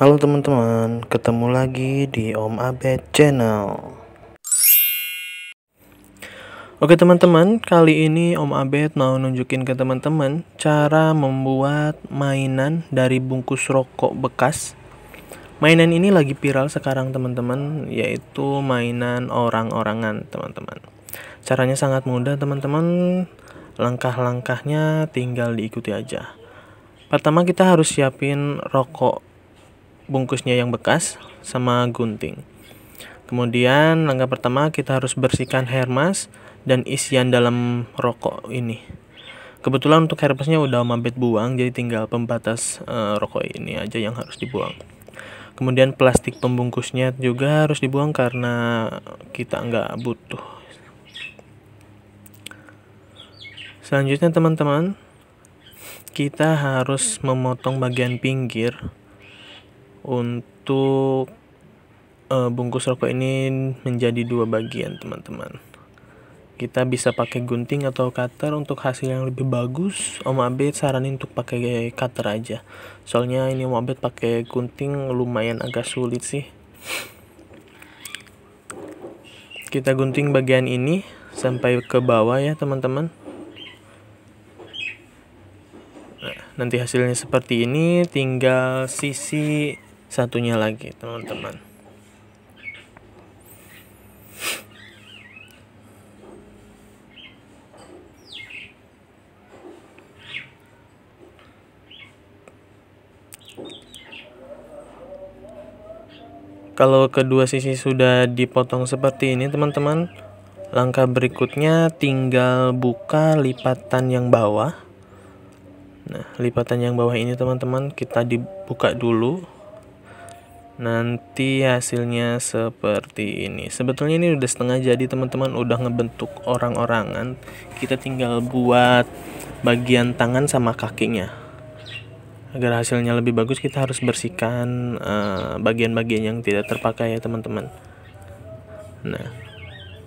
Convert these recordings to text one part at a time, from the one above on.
Halo teman-teman, ketemu lagi di Om Abed Channel. Oke teman-teman, kali ini Om Abed mau nunjukin ke teman-teman cara membuat mainan dari bungkus rokok bekas. Mainan ini lagi viral sekarang teman-teman, yaitu mainan orang-orangan teman-teman. Caranya sangat mudah teman-teman, langkah-langkahnya tinggal diikuti aja. Pertama kita harus siapin rokok bungkusnya yang bekas sama gunting. Kemudian langkah pertama kita harus bersihkan mask dan isian dalam rokok ini. Kebetulan untuk hermasnya udah mampet buang jadi tinggal pembatas e, rokok ini aja yang harus dibuang. Kemudian plastik pembungkusnya juga harus dibuang karena kita nggak butuh. Selanjutnya teman-teman, kita harus memotong bagian pinggir untuk uh, bungkus rokok ini menjadi dua bagian teman-teman kita bisa pakai gunting atau cutter untuk hasil yang lebih bagus Om Abed saranin untuk pakai cutter aja soalnya ini Om Abed pakai gunting lumayan agak sulit sih kita gunting bagian ini sampai ke bawah ya teman-teman nah, nanti hasilnya seperti ini tinggal sisi satunya lagi teman-teman kalau kedua sisi sudah dipotong seperti ini teman-teman langkah berikutnya tinggal buka lipatan yang bawah nah lipatan yang bawah ini teman-teman kita dibuka dulu nanti hasilnya seperti ini sebetulnya ini udah setengah jadi teman-teman udah ngebentuk orang-orangan kita tinggal buat bagian tangan sama kakinya agar hasilnya lebih bagus kita harus bersihkan eh, bagian-bagian uh, yang tidak terpakai ya teman-teman nah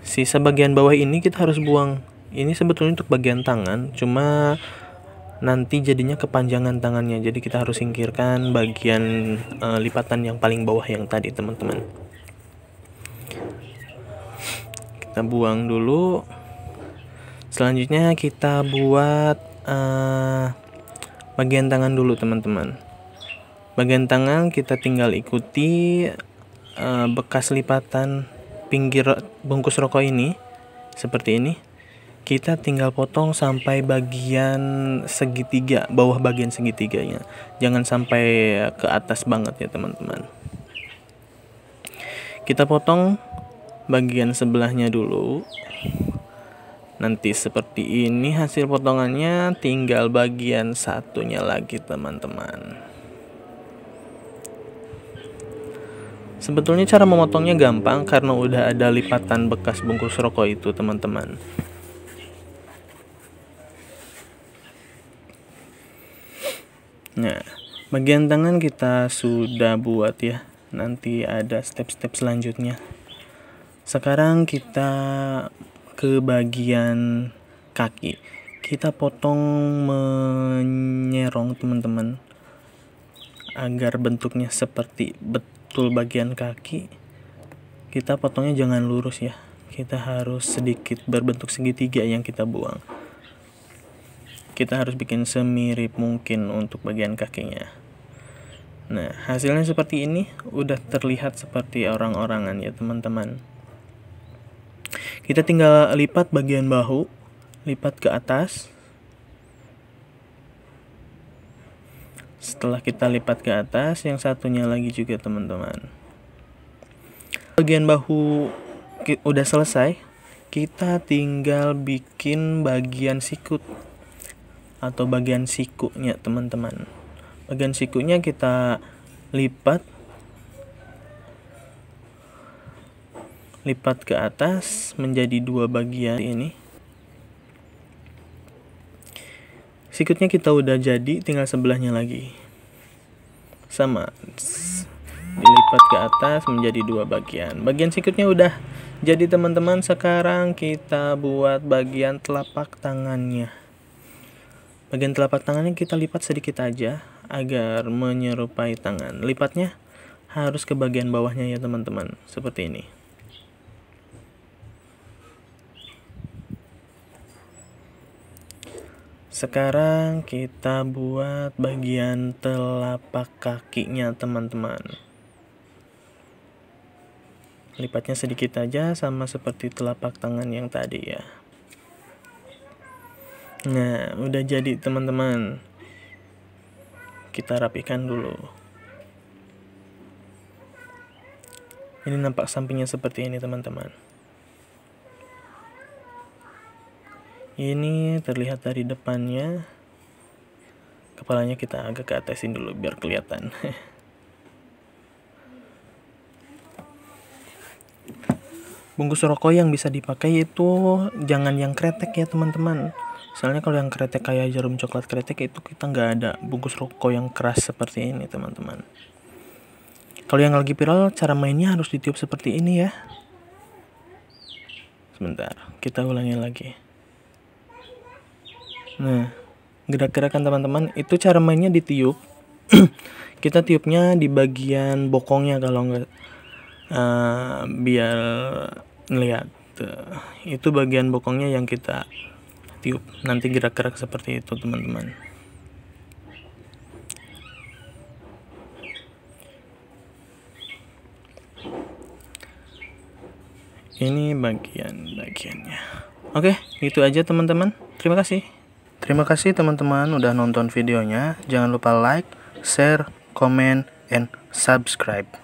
sisa bagian bawah ini kita harus buang ini sebetulnya untuk bagian tangan cuma nanti jadinya kepanjangan tangannya jadi kita harus singkirkan bagian uh, lipatan yang paling bawah yang tadi teman-teman kita buang dulu selanjutnya kita buat uh, bagian tangan dulu teman-teman bagian tangan kita tinggal ikuti uh, bekas lipatan pinggir bungkus rokok ini seperti ini kita tinggal potong sampai bagian segitiga, bawah bagian segitiganya. Jangan sampai ke atas banget ya, teman-teman. Kita potong bagian sebelahnya dulu. Nanti seperti ini hasil potongannya, tinggal bagian satunya lagi, teman-teman. Sebetulnya cara memotongnya gampang karena udah ada lipatan bekas bungkus rokok itu, teman-teman. Nah, bagian tangan kita sudah buat ya. Nanti ada step-step selanjutnya. Sekarang kita ke bagian kaki. Kita potong menyerong teman-teman agar bentuknya seperti betul bagian kaki. Kita potongnya jangan lurus ya. Kita harus sedikit berbentuk segitiga yang kita buang kita harus bikin semirip mungkin untuk bagian kakinya nah hasilnya seperti ini udah terlihat seperti orang-orangan ya teman-teman kita tinggal lipat bagian bahu lipat ke atas setelah kita lipat ke atas yang satunya lagi juga teman-teman bagian bahu udah selesai kita tinggal bikin bagian sikut atau bagian sikunya teman-teman bagian sikunya kita lipat lipat ke atas menjadi dua bagian ini sikutnya kita udah jadi tinggal sebelahnya lagi sama dilipat ke atas menjadi dua bagian bagian sikutnya udah jadi teman-teman sekarang kita buat bagian telapak tangannya Bagian telapak tangannya kita lipat sedikit aja agar menyerupai tangan. Lipatnya harus ke bagian bawahnya ya teman-teman, seperti ini. Sekarang kita buat bagian telapak kakinya teman-teman Lipatnya sedikit aja sama seperti telapak tangan yang tadi ya Nah, udah jadi teman-teman. Kita rapikan dulu. Ini nampak sampingnya seperti ini, teman-teman. Ini terlihat dari depannya. Kepalanya kita agak ke atasin dulu biar kelihatan. Bungkus rokok yang bisa dipakai itu jangan yang kretek ya, teman-teman soalnya kalau yang kretek kayak jarum coklat kretek itu kita nggak ada bungkus rokok yang keras seperti ini teman-teman kalau yang lagi viral cara mainnya harus ditiup seperti ini ya sebentar kita ulangi lagi nah gerak-gerakan teman-teman itu cara mainnya ditiup kita tiupnya di bagian bokongnya kalau nggak uh, biar ngeliat. Eh, itu bagian bokongnya yang kita tiup nanti gerak-gerak seperti itu teman-teman ini bagian bagiannya oke itu aja teman-teman terima kasih terima kasih teman-teman udah nonton videonya jangan lupa like share comment and subscribe